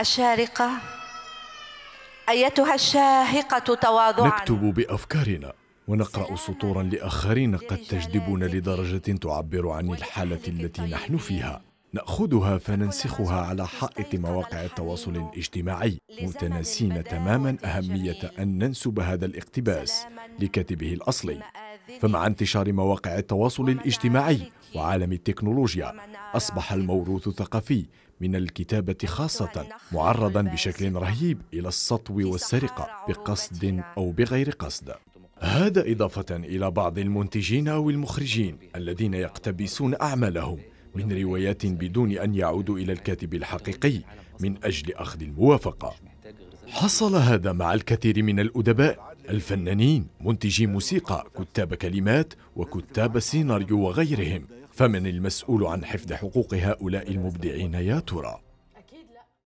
الشارقة أيتها الشاهقة تواضعا نكتب بأفكارنا ونقرأ سطورا لآخرين قد تجذبنا لدرجة تعبر عن الحالة التي نحن فيها ناخذها فننسخها على حائط مواقع التواصل الاجتماعي متناسين تماما اهميه ان ننسب هذا الاقتباس لكاتبه الاصلي فمع انتشار مواقع التواصل الاجتماعي وعالم التكنولوجيا أصبح الموروث الثقافي من الكتابة خاصة معرضا بشكل رهيب إلى السطو والسرقة بقصد أو بغير قصد هذا إضافة إلى بعض المنتجين أو المخرجين الذين يقتبسون أعمالهم من روايات بدون أن يعودوا إلى الكاتب الحقيقي من أجل أخذ الموافقة حصل هذا مع الكثير من الأدباء الفنانين منتجي موسيقى كتاب كلمات وكتاب سيناريو وغيرهم فمن المسؤول عن حفظ حقوق هؤلاء المبدعين يا ترى